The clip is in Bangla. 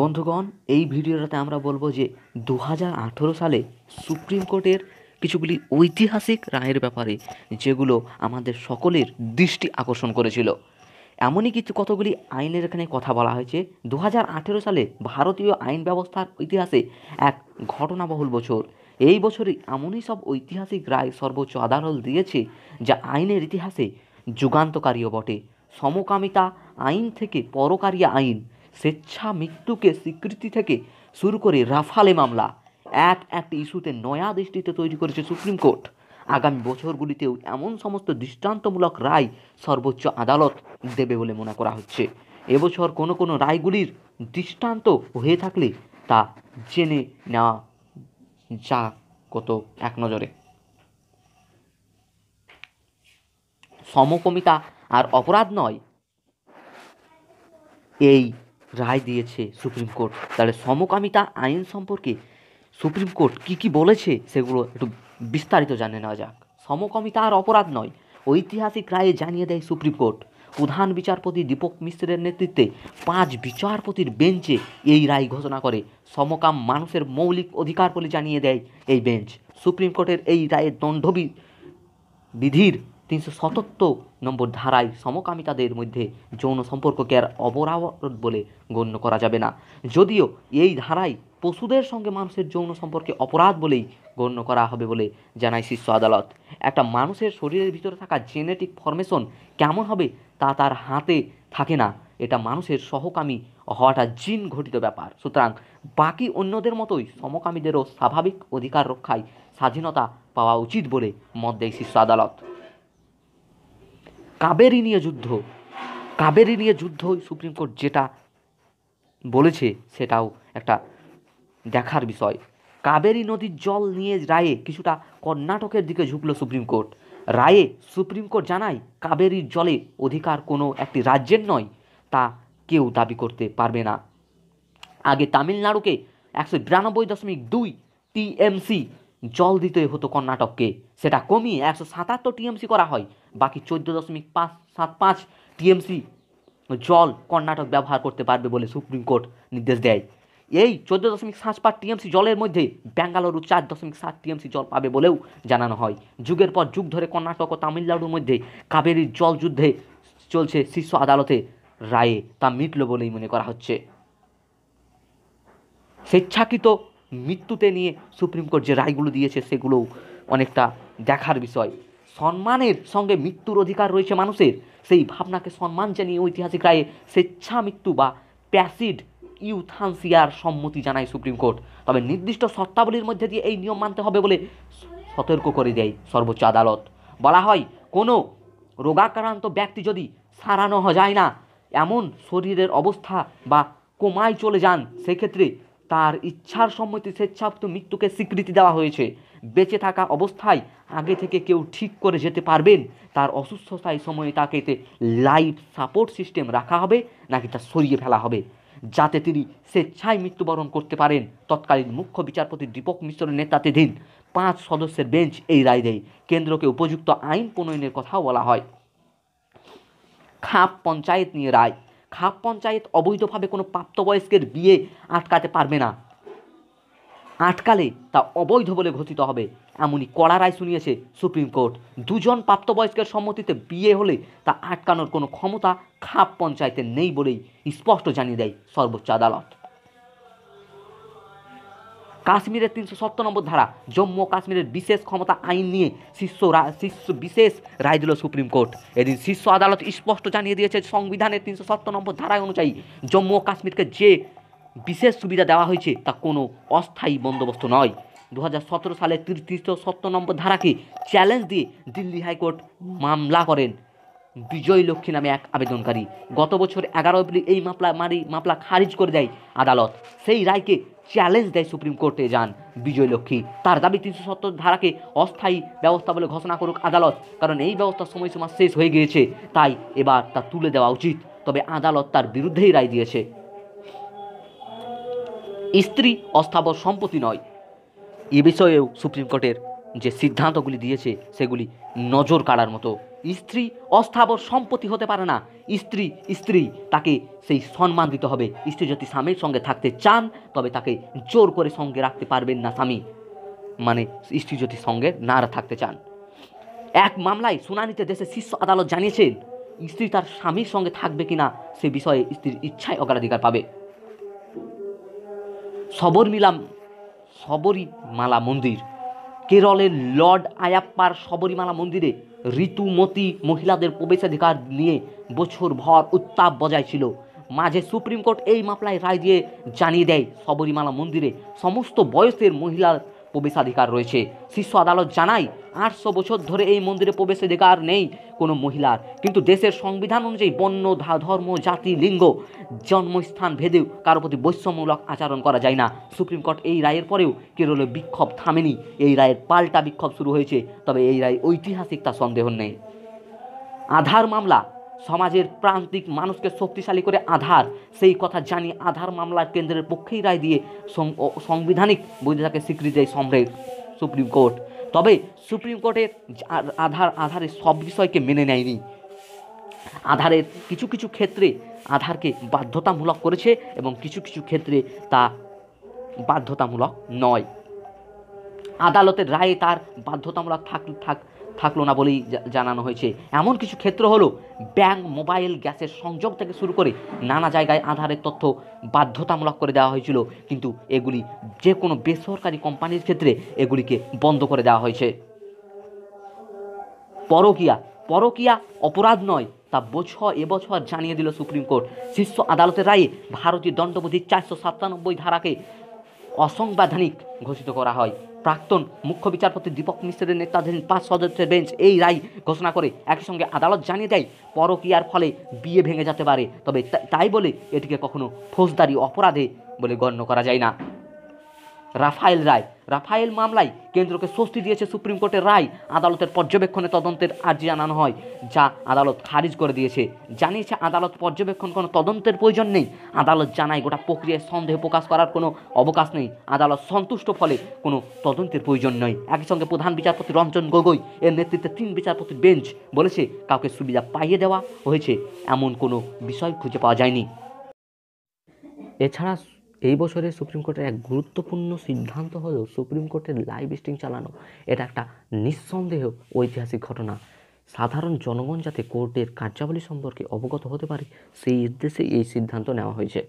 বন্ধুগণ এই ভিডিওটাতে আমরা বলবো যে দু সালে সুপ্রিম কোর্টের কিছুগুলি ঐতিহাসিক রায়ের ব্যাপারে যেগুলো আমাদের সকলের দৃষ্টি আকর্ষণ করেছিল এমনই কিছু কতগুলি আইনের এখানে কথা বলা হয়েছে দু সালে ভারতীয় আইন ব্যবস্থার ইতিহাসে এক ঘটনাবহুল বছর এই বছরই এমনই সব ঐতিহাসিক রায় সর্বোচ্চ আদালত দিয়েছে যা আইনের ইতিহাসে যুগান্তকারীও বটে সমকামিতা আইন থেকে পরকারী আইন স্বেচ্ছা মৃত্যুকে স্বীকৃতি থেকে শুরু করে রাফালে মামলা এক একটি ইস্যুতে নয়া দৃষ্টিতে তৈরি করেছে সুপ্রিম কোর্ট আগামী বছরগুলিতেও এমন সমস্ত দৃষ্টান্তমূলক রায় সর্বোচ্চ আদালত দেবে বলে মনে করা হচ্ছে এবছর কোনো কোনো রায়গুলির দৃষ্টান্ত হয়ে থাকলে তা জেনে নেওয়া যা কত এক নজরে সমকমিতা আর অপরাধ নয় এই রায় দিয়েছে সুপ্রিম কোর্ট তাহলে সমকামিতা আইন সম্পর্কে সুপ্রিম কোর্ট কি কি বলেছে সেগুলো একটু বিস্তারিত জানে নেওয়া যাক সমকামিতা আর অপরাধ নয় ঐতিহাসিক রায়ে জানিয়ে দেয় সুপ্রিম কোর্ট প্রধান বিচারপতি দীপক মিশ্রের নেতৃত্বে পাঁচ বিচারপতির বেঞ্চে এই রায় ঘোষণা করে সমকাম মানুষের মৌলিক অধিকার বলে জানিয়ে দেয় এই বেঞ্চ সুপ্রিম কোর্টের এই রায়ের দণ্ডবি বিধির তিনশো সতাত্তর নম্বর ধারায় সমকামিতাদের মধ্যে যৌন সম্পর্ককে আর অপরাধ বলে গণ্য করা যাবে না যদিও এই ধারায় পশুদের সঙ্গে মানুষের যৌন সম্পর্কে অপরাধ বলেই গণ্য করা হবে বলে জানায় শীর্ষ আদালত একটা মানুষের শরীরের ভিতরে থাকা জেনেটিক ফরমেশন কেমন হবে তা তার হাতে থাকে না এটা মানুষের সহকামী হওয়াটা জিন ঘটিত ব্যাপার সুতরাং বাকি অন্যদের মতোই সমকামীদেরও স্বাভাবিক অধিকার রক্ষায় স্বাধীনতা পাওয়া উচিত বলে মত দেয় শীর্ষ আদালত কাবেরি নিয়ে যুদ্ধ কাবেরি নিয়ে যুদ্ধ সুপ্রিম কোর্ট যেটা বলেছে সেটাও একটা দেখার বিষয় কাবেরী নদীর জল নিয়ে রায়ে কিছুটা কর্ণাটকের দিকে ঝুঁকল সুপ্রিম কোর্ট রায়ে সুপ্রিম কোর্ট জানায় কাবেরীর জলে অধিকার কোনো একটি রাজ্যের নয় তা কেউ দাবি করতে পারবে না আগে তামিলনাড়ুকে একশো বিরানব্বই দশমিক দুই টিএমসি জল দিতে হতো কর্ণাটককে সেটা কমিয়ে একশো সাতাত্তর টিএমসি করা হয় বাকি চোদ্দ দশমিক পাঁচ সাত পাঁচ টিএমসি জল কর্ণাটক ব্যবহার করতে পারবে বলে সুপ্রিম কোর্ট নির্দেশ দেয় এই চোদ্দ দশমিক সাত পাঁচ টিএমসি জলের মধ্যে বেঙ্গালুরু চার দশমিক সাত টিএমসি জল পাবে বলেও জানানো হয় যুগের পর যুগ ধরে কর্ণাটক ও তামিলনাড়ুর মধ্যে কাবেরীর জল যুদ্ধে চলছে শীর্ষ আদালতে রায়ে তা মিটল বলেই মনে করা হচ্ছে স্বেচ্ছাকৃত মৃত্যুতে নিয়ে সুপ্রিম কোর্ট যে রায়গুলো দিয়েছে সেগুলোও অনেকটা দেখার বিষয় সম্মানের সঙ্গে মৃত্যুর অধিকার রয়েছে মানুষের সেই ভাবনাকে সম্মান জানিয়ে ঐতিহাসিক রায়ে স্বেচ্ছা মৃত্যু বা প্যাসিড ইউথানসিয়ার সম্মতি জানায় সুপ্রিম কোর্ট তবে নির্দিষ্ট শর্তাবলীর মধ্যে দিয়ে এই নিয়ম মানতে হবে বলে সতর্ক করে দেয় সর্বোচ্চ আদালত বলা হয় কোনো রোগাক্রান্ত ব্যক্তি যদি সারানো যায় না এমন শরীরের অবস্থা বা কোমায় চলে যান সেক্ষেত্রে তার ইচ্ছার সম্মতি স্বেচ্ছাপ্ত মৃত্যুকে স্বীকৃতি দেওয়া হয়েছে বেঁচে থাকা অবস্থায় আগে থেকে কেউ ঠিক করে যেতে পারবেন তার অসুস্থতায় সময়ে তাকে এতে লাইফ সাপোর্ট সিস্টেম রাখা হবে নাকি তা সরিয়ে ফেলা হবে যাতে তিনি স্বেচ্ছায় মৃত্যুবরণ করতে পারেন তৎকালীন মুখ্য বিচারপতি দীপক মিশ্রের নেতৃত্বাধীন পাঁচ সদস্যের বেঞ্চ এই রায় দেয় কেন্দ্রকে উপযুক্ত আইন প্রণয়নের কথাও বলা হয় খাপ পঞ্চায়েত নিয়ে রায় খাপ পঞ্চায়েত অবৈধভাবে কোনো প্রাপ্তবয়স্কের বিয়ে আটকাতে পারবে না আটকালে তা অবৈধ বলে ঘোষিত হবে এমনই কড়া রায় শুনিয়েছে সুপ্রিম কোর্ট দুজন প্রাপ্তবয়স্কের সম্মতিতে বিয়ে হলে তা আটকানোর কোনো ক্ষমতা খাপ পঞ্চায়েতের নেই বলেই স্পষ্ট জানিয়ে দেয় সর্বোচ্চ আদালত কাশ্মীরের তিনশো সত্তর নম্বর ধারা জম্মু ও কাশ্মীরের বিশেষ ক্ষমতা আইন নিয়ে শীর্ষ শীর্ষ বিশেষ রায় দিল সুপ্রিম কোর্ট এদিন শীর্ষ আদালত স্পষ্ট জানিয়ে দিয়েছে সংবিধানের তিনশো সত্তর নম্বর ধারা অনুযায়ী জম্মু ও কাশ্মীরকে যে বিশেষ সুবিধা দেওয়া হয়েছে তা কোনো অস্থায়ী বন্দোবস্ত নয় দু হাজার সতেরো সালে তিনশো সত্তর নম্বর ধারাকে চ্যালেঞ্জ দিয়ে দিল্লি হাইকোর্ট মামলা করেন বিজয় লক্ষ্মী নামে এক আবেদনকারী গত বছর এগারো এপ্রিল এই মামলা মারি মামলা খারিজ করে দেয় আদালত সেই রায়কে চ্যালেঞ্জ দেয় সুপ্রিম কোর্টে যান বিজয়লক্ষ্মী তার দাবি তিনশো সত্তর ধারাকে অস্থায়ী ব্যবস্থা বলে ঘোষণা করুক আদালত কারণ এই ব্যবস্থার সময়সীমা শেষ হয়ে গিয়েছে তাই এবার তা তুলে দেওয়া উচিত তবে আদালত তার বিরুদ্ধেই রায় দিয়েছে স্ত্রী অস্থাবর সম্পত্তি নয় এ বিষয়েও সুপ্রিম কোর্টের যে সিদ্ধান্তগুলি দিয়েছে সেগুলি নজর কাড়ার মতো স্ত্রী অস্থাবর সম্পত্তি হতে পারে না স্ত্রী স্ত্রী তাকে সেই সম্মান দিতে হবে স্ত্রী যদি স্বামীর সঙ্গে থাকতে চান তবে তাকে জোর করে সঙ্গে রাখতে পারবেন না স্বামী মানে স্ত্রী যদি সঙ্গে না থাকতে চান এক মামলায় শুনানিতে দেশের শীর্ষ আদালত জানিয়েছেন স্ত্রী তার স্বামীর সঙ্গে থাকবে কিনা সে বিষয়ে স্ত্রীর ইচ্ছায় অগ্রাধিকার পাবে সবরমিলা সবরীমালা মন্দির কেরলের লর্ড আয়াপ্পার সবরীমালা মন্দিরে ঋতুমতি মহিলাদের প্রবেশাধিকার নিয়ে বছরভর উত্তাপ বজায় ছিল মাঝে সুপ্রিম কোর্ট এই মামলায় রায় দিয়ে জানিয়ে দেয় সবরীমালা মন্দিরে সমস্ত বয়সের মহিলা প্রবেশাধিকার রয়েছে শীর্ষ আদালত জানায় আটশো বছর ধরে এই মন্দিরে প্রবেশাধিকার নেই কোনো মহিলার কিন্তু দেশের সংবিধান অনুযায়ী বন্য ধর্ম জাতি লিঙ্গ জন্মস্থান ভেদেও কারো প্রতি বৈষম্যমূলক আচরণ করা যায় না সুপ্রিম কোর্ট এই রায়ের পরেও কেরলে বিক্ষোভ থামেনি এই রায়ের পাল্টা বিক্ষোভ শুরু হয়েছে তবে এই রায় ঐতিহাসিক তা সন্দেহ নেই আধার মামলা সমাজের প্রান্তিক মানুষকে শক্তিশালী করে আধার সেই কথা জানি আধার মামলার কেন্দ্রের পক্ষেই রায় দিয়ে সাংবিধানিক বৈধতাকে স্বীকৃতি দেয় সম্রেক সুপ্রিম কোর্ট তবে সুপ্রিম কোর্টের আধার আধারের সব বিষয়কে মেনে নেয়নি আধারের কিছু কিছু ক্ষেত্রে আধারকে বাধ্যতামূলক করেছে এবং কিছু কিছু ক্ষেত্রে তা বাধ্যতামূলক নয় আদালতের রায়ে তার বাধ্যতামূলক থাক থাক থাকলো না বলেই জানানো হয়েছে এমন কিছু ক্ষেত্র হলো ব্যাংক মোবাইল গ্যাসের সংযোগ থেকে শুরু করে নানা জায়গায় আধারের তথ্য বাধ্যতামূলক করে দেওয়া হয়েছিল কিন্তু এগুলি যে কোনো বেসরকারি কোম্পানির ক্ষেত্রে এগুলিকে বন্ধ করে দেওয়া হয়েছে পরকিয়া পরকিয়া অপরাধ নয় তা বছর এবছর জানিয়ে দিল সুপ্রিম কোর্ট শীর্ষ আদালতের রায়ে ভারতীয় দণ্ডবিধির চারশো সাতানব্বই ধারাকে অসংবিধানিক ঘোষিত করা হয় প্রাক্তন মুখ্য বিচারপতি দীপক মিশ্রের নেতাধীন পাঁচ সদস্যের বেঞ্চ এই রায় ঘোষণা করে একই সঙ্গে আদালত জানিয়ে দেয় পরকিয়ার ফলে বিয়ে ভেঙে যেতে পারে তবে তাই বলে এটিকে কখনো ফৌজদারি অপরাধে বলে গণ্য করা যায় না রাফায়েল রায় রাফায়েল মামলায় কেন্দ্রকে স্বস্তি দিয়েছে সুপ্রিম কোর্টের রায় আদালতের পর্যবেক্ষণে তদন্তের আর্জি জানানো হয় যা আদালত খারিজ করে দিয়েছে জানিয়েছে আদালত পর্যবেক্ষণ কোনো তদন্তের প্রয়োজন নেই আদালত জানায় গোটা প্রক্রিয়ায় সন্দেহ প্রকাশ করার কোনো অবকাশ নেই আদালত সন্তুষ্ট ফলে কোনো তদন্তের প্রয়োজন নয় একই সঙ্গে প্রধান বিচারপতি রঞ্জন গগৈ এর নেতৃত্বে তিন বিচারপতি বেঞ্চ বলেছে কাউকে সুবিধা পাইয়ে দেওয়া হয়েছে এমন কোনো বিষয় খুঁজে পাওয়া যায়নি এছাড়া এই বছরে সুপ্রিম কোর্টের এক গুরুত্বপূর্ণ সিদ্ধান্ত হল সুপ্রিম কোর্টের লাইভ স্ট্রিম চালানো এটা একটা নিঃসন্দেহ ঐতিহাসিক ঘটনা সাধারণ জনগণ যাতে কোর্টের কার্যাবলী সম্পর্কে অবগত হতে পারে সেই উদ্দেশ্যে এই সিদ্ধান্ত নেওয়া হয়েছে